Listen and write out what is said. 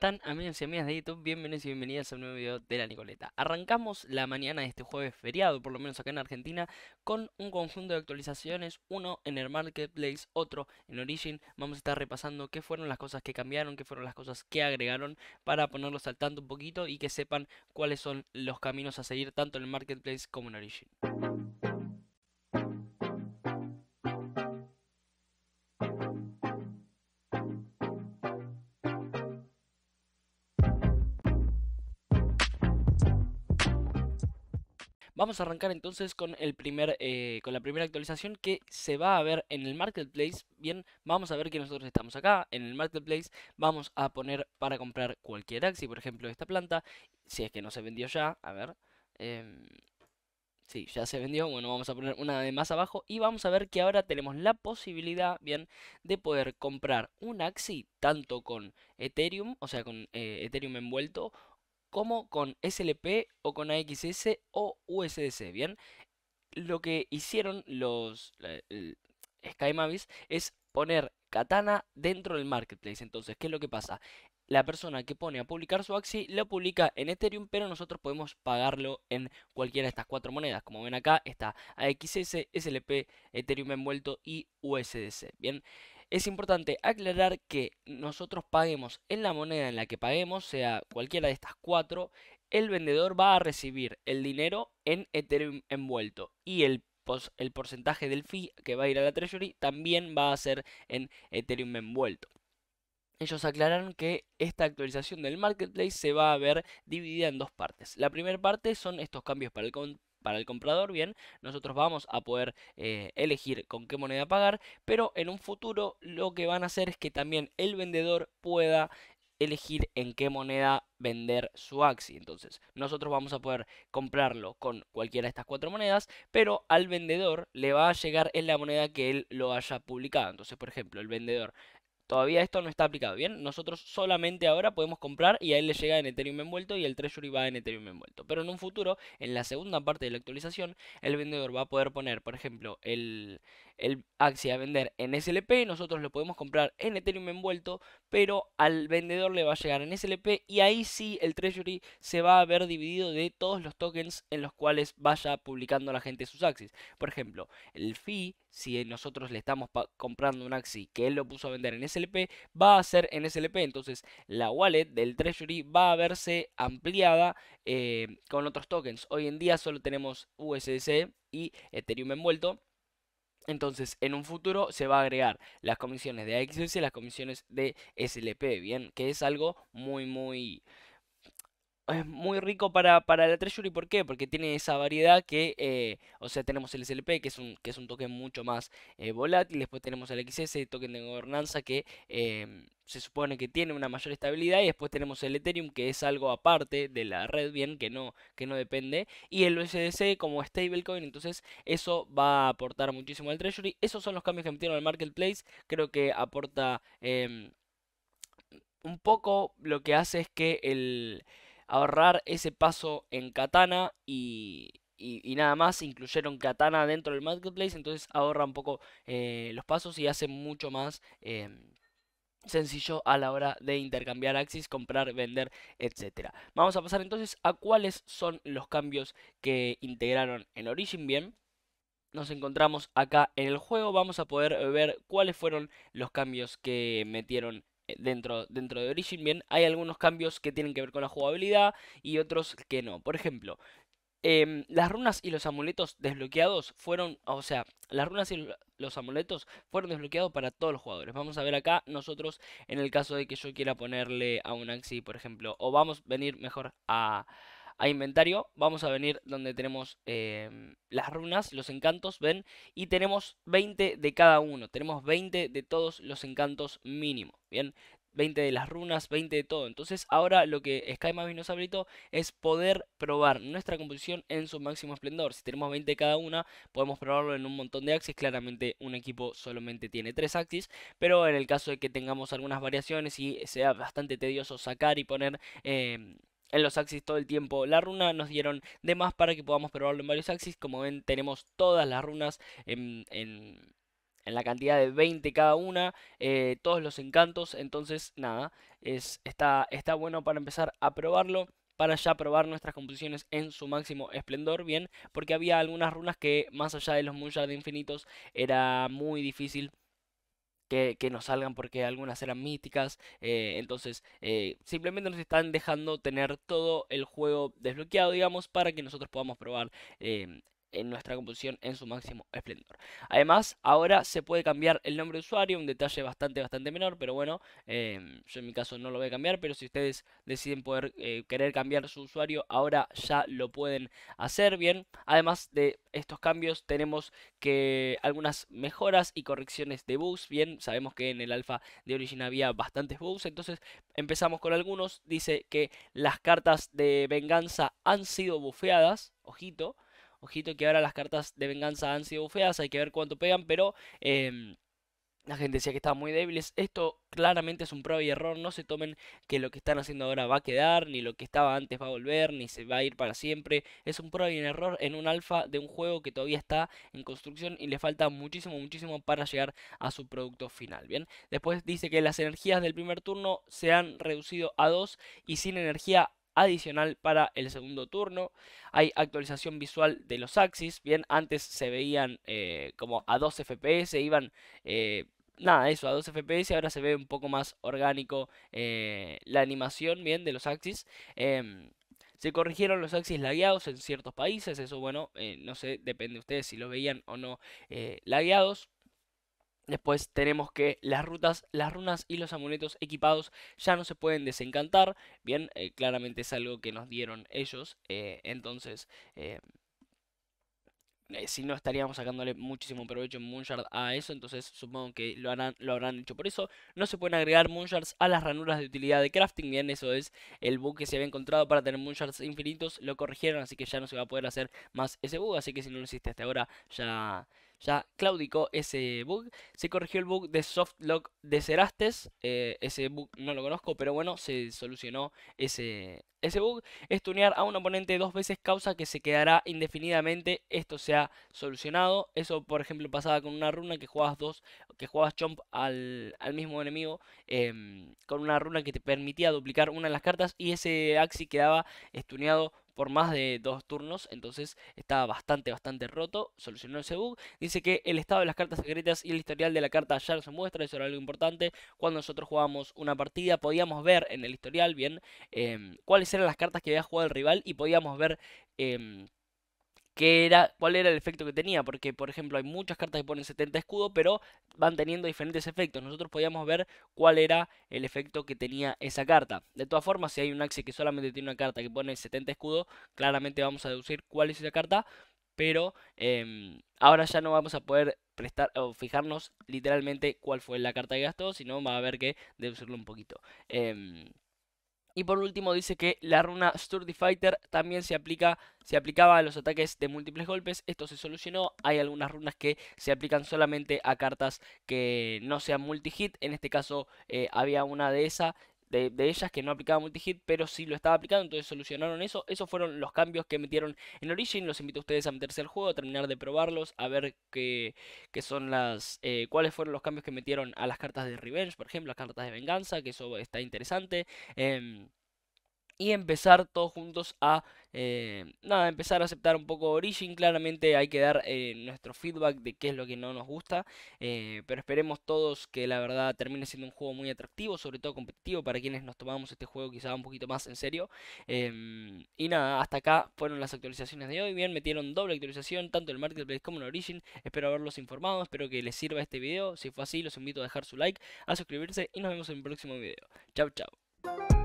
están amigos y amigas de YouTube? Bienvenidos y bienvenidas a un nuevo video de La Nicoleta. Arrancamos la mañana de este jueves feriado, por lo menos acá en Argentina, con un conjunto de actualizaciones, uno en el Marketplace, otro en Origin. Vamos a estar repasando qué fueron las cosas que cambiaron, qué fueron las cosas que agregaron para ponerlos al tanto un poquito y que sepan cuáles son los caminos a seguir tanto en el Marketplace como en Origin. Vamos a arrancar entonces con, el primer, eh, con la primera actualización que se va a ver en el Marketplace. Bien, vamos a ver que nosotros estamos acá. En el Marketplace vamos a poner para comprar cualquier Axi, por ejemplo esta planta. Si es que no se vendió ya, a ver... Em, sí, ya se vendió. Bueno, vamos a poner una de más abajo. Y vamos a ver que ahora tenemos la posibilidad, bien, de poder comprar un Axi tanto con Ethereum, o sea, con eh, Ethereum envuelto, como con SLP o con AXS o USDC, ¿bien? Lo que hicieron los Sky Mavis es poner Katana dentro del marketplace. Entonces, ¿qué es lo que pasa? La persona que pone a publicar su Axi lo publica en Ethereum, pero nosotros podemos pagarlo en cualquiera de estas cuatro monedas. Como ven acá, está AXS, SLP, Ethereum envuelto y USDC. Bien, es importante aclarar que nosotros paguemos en la moneda en la que paguemos, sea cualquiera de estas cuatro, el vendedor va a recibir el dinero en Ethereum envuelto y el, porcentaje del fee que va a ir a la Treasury también va a ser en Ethereum envuelto. Ellos aclararon que esta actualización del marketplace se va a ver dividida en dos partes. La primera parte son estos cambios para el, para el comprador, bien, nosotros vamos a poder eh, elegir con qué moneda pagar, pero en un futuro lo que van a hacer es que también el vendedor pueda elegir en qué moneda vender su Axi. Entonces, nosotros vamos a poder comprarlo con cualquiera de estas cuatro monedas, pero al vendedor le va a llegar en la moneda que él lo haya publicado. Entonces, por ejemplo, el vendedor Todavía esto no está aplicado, ¿bien? Nosotros solamente ahora podemos comprar y a él le llega en Ethereum envuelto y el Treasury va en Ethereum envuelto. Pero en un futuro, en la segunda parte de la actualización, el vendedor va a poder poner, por ejemplo, el, el axi a vender en SLP, nosotros lo podemos comprar en Ethereum envuelto, pero al vendedor le va a llegar en SLP y ahí sí el Treasury se va a ver dividido de todos los tokens en los cuales vaya publicando la gente sus Axis. Por ejemplo, el fee, si nosotros le estamos comprando un axi que él lo puso a vender en SLP, va a ser en SLP, entonces la wallet del Treasury va a verse ampliada eh, con otros tokens. Hoy en día solo tenemos USDC y Ethereum envuelto entonces, en un futuro se va a agregar las comisiones de AXS y las comisiones de SLP, ¿bien? Que es algo muy, muy es muy rico para, para la Treasury, ¿por qué? Porque tiene esa variedad que, eh, o sea, tenemos el SLP, que es un, que es un token mucho más eh, volátil, después tenemos el XS, token de gobernanza, que em, se supone que tiene una mayor estabilidad, y después tenemos el Ethereum, que es algo aparte de la red, bien, que no, que no depende, y el USDC como stablecoin, entonces eso va a aportar muchísimo al Treasury. Esos son los cambios que metieron el Marketplace, creo que aporta... Em, un poco lo que hace es que el, ahorrar ese paso en katana y, nada más incluyeron katana dentro del marketplace, entonces ahorra un poco eh, los pasos y hace mucho más em, sencillo a la hora de intercambiar axis, comprar, vender, etc. Vamos a pasar entonces a cuáles son los cambios que integraron en Origin bien. Nos encontramos acá en el juego, vamos a poder ver cuáles fueron los cambios que metieron dentro, de Origin, bien, hay algunos cambios que tienen que ver con la jugabilidad y otros que no. Por ejemplo, em, las runas y los amuletos desbloqueados fueron, o sea, las runas y los amuletos fueron desbloqueados para todos los jugadores. Vamos a ver acá nosotros en el caso de que yo quiera ponerle a un Axi, por ejemplo, o vamos a venir mejor a a inventario, vamos a venir donde tenemos em, las runas, los encantos, ven, y tenemos 20 de cada uno, tenemos 20 de todos los encantos mínimo, bien, 20 de las runas, 20 de todo. Entonces ahora lo que Sky Mavis nos habilitó es poder probar nuestra composición en su máximo esplendor. Si tenemos 20 de cada una, podemos probarlo en un montón de axis. Claramente un equipo solamente tiene 3 axis, pero en el caso de que tengamos algunas variaciones y sea bastante tedioso sacar y poner... Em, en los axis todo el tiempo. La runa nos dieron de más para que podamos probarlo en varios axis. Como ven, tenemos todas las runas en, en, en la cantidad de 20 cada una, eh, todos los encantos. Entonces, nada, es, está, está bueno para empezar a probarlo para ya probar nuestras composiciones en su máximo esplendor, bien, porque había algunas runas que más allá de los muy de Infinitos era muy difícil que, nos salgan porque algunas eran míticas. Eh, entonces, eh, simplemente nos están dejando tener todo el juego desbloqueado, digamos, para que nosotros podamos probar em, en nuestra composición en su máximo esplendor. Además, ahora se puede cambiar el nombre de usuario, un detalle bastante, bastante menor, pero bueno, em, yo en mi caso no lo voy a cambiar, pero si ustedes deciden poder eh, querer cambiar su usuario, ahora ya lo pueden hacer bien. Además de estos cambios, tenemos que algunas mejoras y correcciones de bugs, bien, sabemos que en el alfa de Origin había bastantes bugs, entonces empezamos con algunos, dice que las cartas de venganza han sido bufeadas, ojito, Ojito que ahora las cartas de venganza han sido bufeadas, hay que ver cuánto pegan, pero... Em, la gente decía que estaban muy débiles. Esto claramente es un prueba y error. No se tomen que lo que están haciendo ahora va a quedar, ni lo que estaba antes va a volver, ni se va a ir para siempre. Es un prueba y un error en un alfa de un juego que todavía está en construcción y le falta muchísimo, muchísimo para llegar a su producto final. Bien, después dice que las energías del primer turno se han reducido a 2 y sin energía adicional para el segundo turno. Hay actualización visual de los axis. Bien, antes se veían eh, como a 2 FPS, iban... Eh, nada, eso, a 2 FPS, ahora se ve un poco más orgánico eh, la animación, bien, de los axis. Em, se corrigieron los axis lagueados en ciertos países, eso bueno, no sé, depende de ustedes si lo veían o no lagueados. Después tenemos que las rutas, las runas y los amuletos equipados ya no se pueden desencantar. Bien, eh, claramente es algo que nos dieron ellos. Eh, entonces, eh, si no estaríamos sacándole muchísimo provecho en Moonshard a eso. Entonces supongo que lo harán, lo habrán hecho por eso. No se pueden agregar Moonshards a las ranuras de utilidad de crafting. Bien, eso es el bug que se había encontrado para tener Moonshards infinitos. Lo corrigieron, así que ya no se va a poder hacer más ese bug. Así que si no lo hiciste hasta ahora, ya ya claudicó ese bug. Se corrigió el bug de Softlock de Cerastes. Eh, ese bug no lo conozco, pero bueno, se solucionó ese, ese bug. Estunear a un oponente dos veces causa que se quedará indefinidamente. Esto se ha solucionado. Eso, por ejemplo, pasaba con una runa que jugabas dos, que jugabas chomp al, mismo enemigo. Em, con una runa que te permitía duplicar una de las cartas. Y ese axi quedaba estuneado por más de dos turnos, entonces estaba bastante, bastante roto, solucionó ese bug. Dice que el estado de las cartas secretas y el historial de la carta ya se muestra, eso era algo importante. Cuando nosotros jugábamos una partida podíamos ver en el historial, bien, em, cuáles eran las cartas que había jugado el rival y podíamos ver... Eh, cuál era el efecto que tenía, porque por ejemplo hay muchas cartas que ponen 70 escudos pero van teniendo diferentes efectos. Nosotros podíamos ver cuál era el efecto que tenía esa carta. De todas formas, si hay un axe que solamente tiene una carta que pone 70 escudos claramente vamos a deducir cuál es esa carta, pero em, ahora ya no vamos a poder prestar o fijarnos literalmente cuál fue la carta que gastó, sino va a haber que deducirlo un poquito. Em, y por último dice que la runa Sturdy Fighter también se aplica, se aplicaba a los ataques de múltiples golpes. Esto se solucionó. Hay algunas runas que se aplican solamente a cartas que no sean multi-hit. En este caso eh, había una de esa de, ellas que no aplicaba multi pero sí lo estaba aplicando, entonces solucionaron eso. Esos fueron los cambios que metieron en Origin. Los invito a ustedes a meterse al juego, a terminar de probarlos, a ver qué, son las. Eh, cuáles fueron los cambios que metieron a las cartas de Revenge, por ejemplo, las cartas de venganza, que eso está interesante. Em, y empezar todos juntos a eh, nada, empezar a aceptar un poco Origin. Claramente hay que dar eh, nuestro feedback de qué es lo que no nos gusta. Eh, pero esperemos todos que la verdad termine siendo un juego muy atractivo, sobre todo competitivo, para quienes nos tomamos este juego quizá un poquito más en serio. Em, y nada, hasta acá fueron las actualizaciones de hoy. Bien, metieron doble actualización, tanto el Marketplace como en Origin. Espero haberlos informado, espero que les sirva este video. Si fue así, los invito a dejar su like, a suscribirse y nos vemos en el próximo video. Chao, chao.